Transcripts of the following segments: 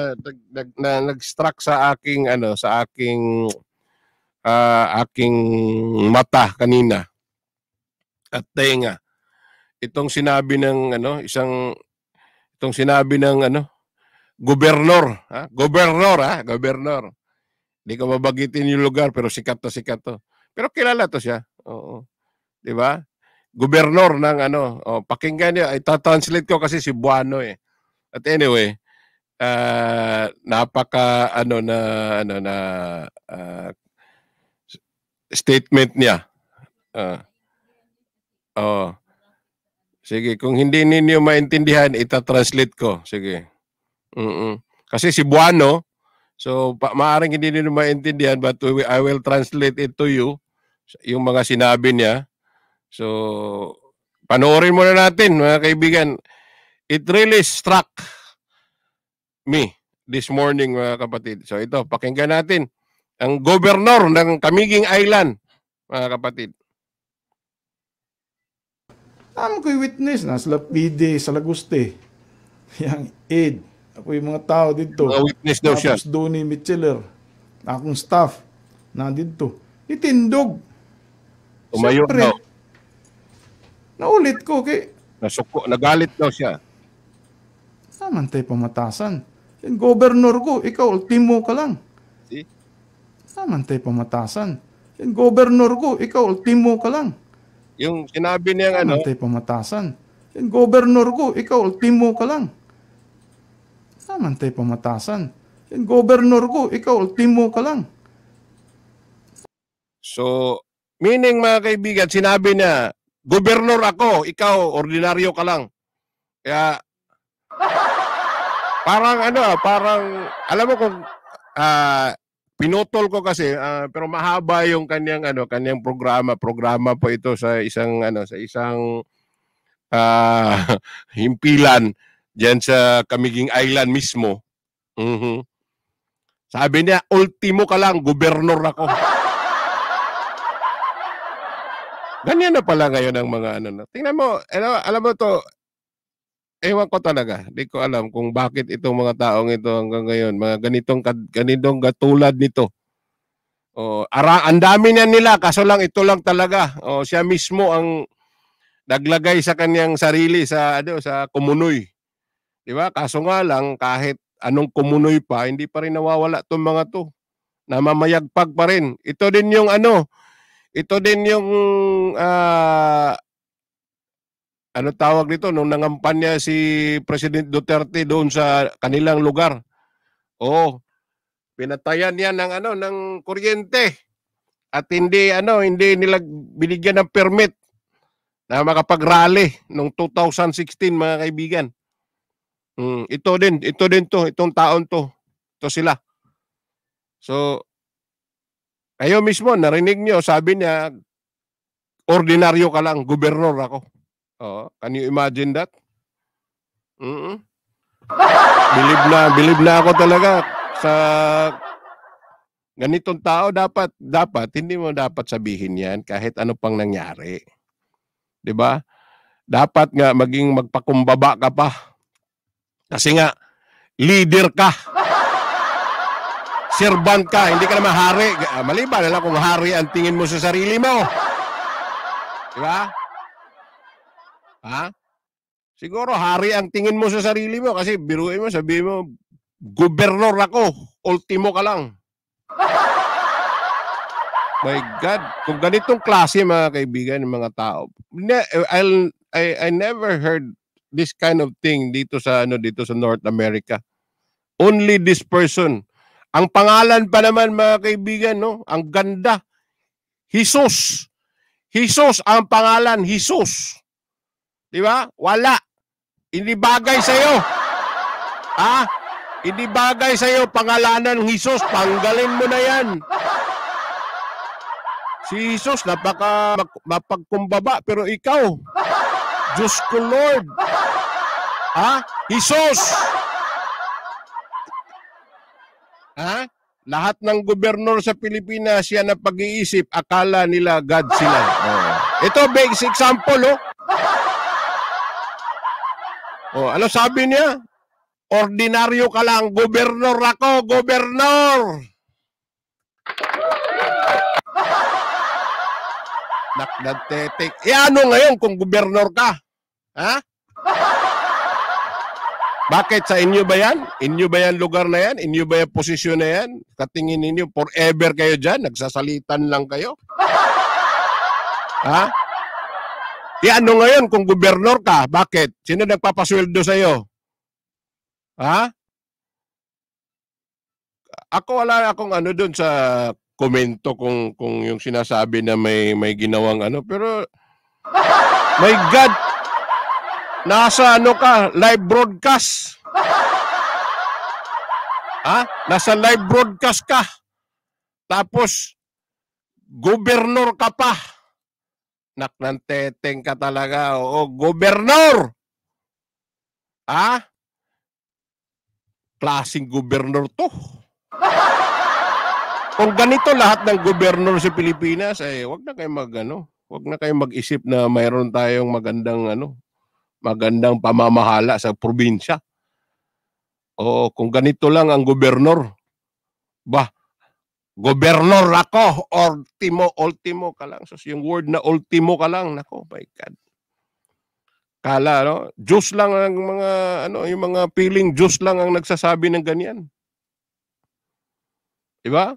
nag, nag, na, nag-struck sa aking ano sa aking uh, aking mata kanina at tenga. Itong sinabi ng ano isang itong sinabi ng ano gobernador, ha? Gobernador, ha? Gobernador. Hindi ko mabagitin yung lugar pero sikat na sikat to. Pero kilala to siya. Oo. 'Di ba? Gobernador ng ano, oh, pakinggan niyo, translate ko kasi si Buano eh. At anyway, uh, napaka ano na ano na uh, statement niya. Uh, oh. Sige, kung hindi ninyo maintindihan, ita-translate ko. Sige. Mm-mm. Kasi si Buano, so pa- maaaring hindi ninyo maintindihan but we, I will translate it to you yung mga sinabi niya. So panoorin muna natin mga kaibigan. It really struck me this morning mga kapatid. So ito, pakinggan natin ang governor ng Kamiging Island mga kapatid. Alam ko'y witness na sa Lapide, sa Laguste, yung aid, ako mga tao dito. Mga witness daw siya. Tapos doon ni Mitcheller, akong staff na dito. Itindog. Tumayo Siyempre, daw. Naulit ko kay... Nasuko, nagalit daw siya. Naman tayo pamatasan. Yung governor ko, ikaw, ultimo ka lang. Si? Naman tayo pamatasan. Yung governor ko, ikaw, ultimo ka lang. Yung sinabi niya ano? Naman tayo pamatasan. Yung governor ko, ikaw, ultimo ka lang. Naman tayo pamatasan. Yung governor ko, ikaw, ultimo ka lang. So, meaning mga kaibigan, sinabi niya, governor ako, ikaw, ordinaryo ka lang. Kaya, Parang ano, parang, alam mo kung, uh, pinutol ko kasi, uh, pero mahaba yung kanyang, ano, kanyang programa. Programa po ito sa isang, ano, sa isang uh, himpilan diyan sa Kamiging Island mismo. Mhm. Sabi niya, ultimo ka lang, gobernur ako. Ganyan na pala ngayon ang mga ano na. Tingnan mo, ano, alam mo to, ewan ko talaga. Hindi ko alam kung bakit itong mga taong ito hanggang ngayon, mga ganitong, ganitong katulad nito. O, ara, ang dami na nila, kaso lang ito lang talaga. O, siya mismo ang naglagay sa kanyang sarili sa, ano, sa kumunoy. Di ba? Kaso nga lang, kahit anong kumunoy pa, hindi pa rin nawawala itong mga to. Namamayagpag pa rin. Ito din yung ano, ito din yung uh, ano tawag nito, nung nangampan niya si President Duterte doon sa kanilang lugar. Oo. Pinatayan niya ng ano ng kuryente. At hindi ano, hindi nila binigyan ng permit na makapag-rally nung 2016 mga kaibigan. Mm, ito din, ito din to, itong taon to. Ito sila. So kayo mismo narinig niyo, sabi niya ordinaryo ka lang, gobernador ako. Oh, can you imagine that? Mm -mm. bilib na, bilib na ako talaga sa ganitong tao dapat dapat hindi mo dapat sabihin 'yan kahit ano pang nangyari. 'Di ba? Dapat nga maging magpakumbaba ka pa. Kasi nga leader ka. Servant ka, hindi ka naman hari. Maliban na lang kung hari ang tingin mo sa sarili mo. 'Di ba? Ha? Siguro hari ang tingin mo sa sarili mo kasi biruin mo, sabi mo, gobernador ako, ultimo ka lang. My God, kung ganitong klase mga kaibigan mga tao, ne- I'll, I, I never heard this kind of thing dito sa ano dito sa North America. Only this person. Ang pangalan pa naman mga kaibigan, no? Ang ganda. Jesus. Jesus ang pangalan, Jesus. Di ba? Wala. Hindi bagay sa iyo. Ha? Hindi bagay sa iyo pangalanan ng Hesus, Tanggalin mo na yan. Si Hesus napaka mapagkumbaba, pero ikaw, Diyos ko Lord. Ha? Hesus. Ha? Lahat ng gobernador sa Pilipinas, yan na pag-iisip. Akala nila God sila. Oh. Ito, basic example, oh. Oh, ano sabi niya? Ordinaryo ka lang, gobernador ako, gobernador. Naknagtetik. E ano ngayon kung gobernador ka? Ha? Bakit? Sa inyo ba yan? Inyo ba yan lugar na yan? Inyo ba yan posisyon na yan? Katingin ninyo, forever kayo dyan? Nagsasalitan lang kayo? ha? E ano ngayon kung gobernur ka? Bakit? Sino nagpapasweldo iyo? Ha? Ako wala akong ano doon sa komento kung kung yung sinasabi na may may ginawang ano pero my god nasa ano ka live broadcast ha nasa live broadcast ka tapos governor ka pa Nak ng teteng ka talaga. Oo, gobernador! Ha? Ah? Klaseng gobernador to. Kung ganito lahat ng gobernador sa Pilipinas, eh, wag na kayong magano. Wag na kayong mag-isip na mayroon tayong magandang ano, magandang pamamahala sa probinsya. O kung ganito lang ang gobernador, bah, Gobernador ako or timo, ultimo ka lang. So, yung word na ultimo ka lang, nako, my God. Kala, no? juice lang ang mga, ano, yung mga feeling juice lang ang nagsasabi ng ganyan. di ba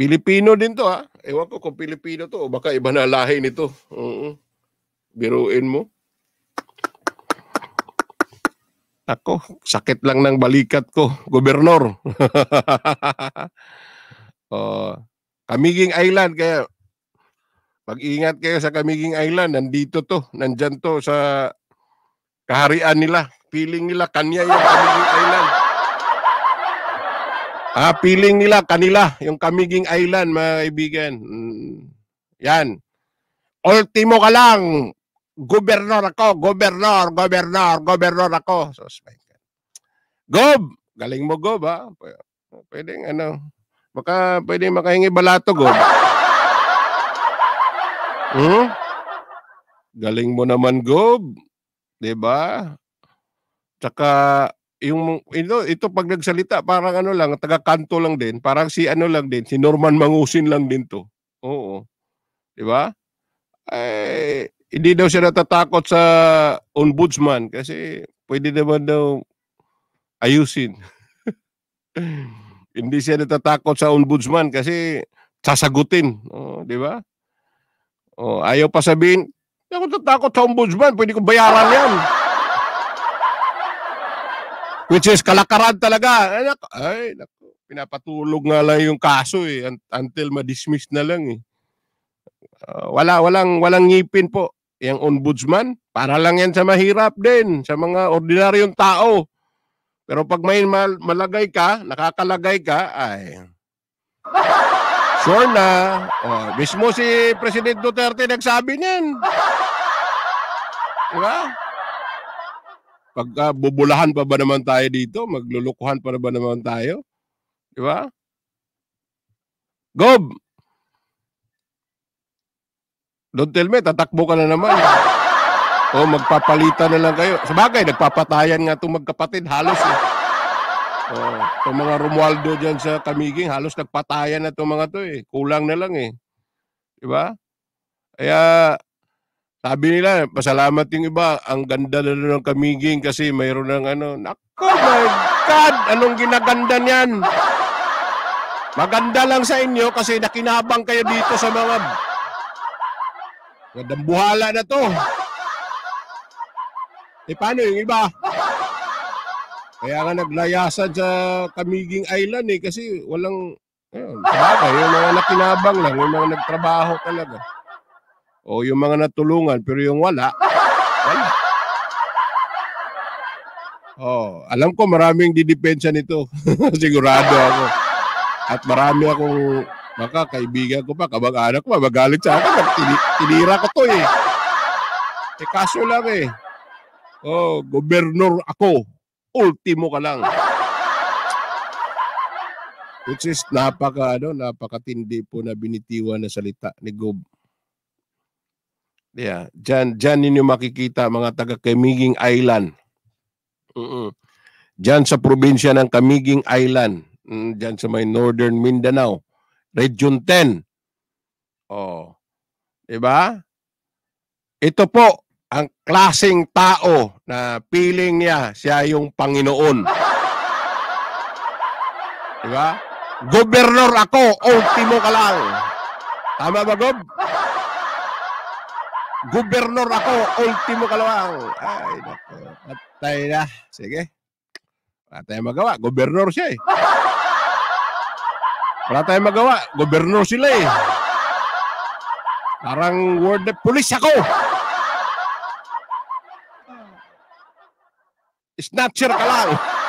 Pilipino din to, ha? Ewan ko kung Pilipino to, baka iba na lahi nito. Uh-uh. Biruin mo. Ako, sakit lang ng balikat ko, gobernur. oh, Kamiging Island, kaya mag-ingat kayo sa Kamiging Island. Nandito to, nandiyan to sa kaharian nila. Feeling nila, kanya yung Kamiging Island. Ah, feeling nila, kanila, yung Kamiging Island, mga kaibigan. Mm, yan. Ultimo ka lang, gobernador ako, gobernador, gobernador, gobernador ako. So, Gob! Galing mo, Gob, ha? Pwedeng, ano, baka pwedeng makahingi balato, Gob. Hmm? Galing mo naman, Gob. 'Di ba? Tsaka yung ito, ito pag nagsalita parang ano lang, taga-kanto lang din, parang si ano lang din, si Norman Mangusin lang din 'to. Oo. 'Di ba? Eh hindi daw siya natatakot sa ombudsman kasi pwede naman daw ayusin. hindi siya natatakot sa ombudsman kasi sasagutin, oh, di ba? Oh, ayaw pa sabihin, ako natatakot sa ombudsman, pwede ko bayaran 'yan. Which is kalakaran talaga. Ay, naku, ay, naku. pinapatulog nga lang yung kaso eh until ma-dismiss na lang eh. Uh, wala walang walang ngipin po yung ombudsman, para lang yan sa mahirap din, sa mga ordinaryong tao. Pero pag may mal- malagay ka, nakakalagay ka, ay... Sure na. Oh, mismo si President Duterte nagsabi niyan. Diba? Pag uh, bubulahan pa ba naman tayo dito? Maglulukuhan pa ba naman tayo? Diba? Gob, Don't tell me, tatakbo ka na naman. o magpapalitan na lang kayo. Sabagay, nagpapatayan nga itong magkapatid. Halos eh. Oh, itong mga Romualdo dyan sa Kamiging, halos nagpatayan na itong mga to eh. Kulang na lang eh. Diba? Kaya, sabi nila, pasalamat yung iba, ang ganda na ng kamiging kasi mayroon ng ano, nako my God, anong ginaganda niyan? Maganda lang sa inyo kasi nakinabang kayo dito sa mga Gandang buhala na to. Eh, paano yung iba? Kaya nga naglayasan sa Kamiging Island eh, kasi walang, ayun, sabaka, yung mga nakinabang lang, yung mga nagtrabaho talaga. O yung mga natulungan, pero yung wala, wala. Oh, alam ko maraming didepensa nito. Sigurado ako. At marami akong Baka kaibigan ko pa, kabag-anak ko, magalit sa akin. Tinira ko to eh. Eh kaso lang eh. Oh, gobernur ako. Ultimo ka lang. Which is napaka ano, napakatindi po na binitiwan na salita ni Gob. Yeah, diyan diyan ninyo makikita mga taga Kamiging Island. Mm-mm. Diyan sa probinsya ng Kamiging Island, mm, diyan sa may Northern Mindanao. Region 10. Oh. 'Di ba? Ito po ang klasing tao na piling niya siya yung Panginoon. 'Di ba? Gobernador ako, ultimo ka lang. Tama ba, Gob? Gobernador ako, ultimo ka lang. Ay, nako. Patay na. Sige. Patay magawa. Gobernador siya eh. Wala tayong magawa. Gobernador sila eh. Parang word na police ako. Snatcher ka lang.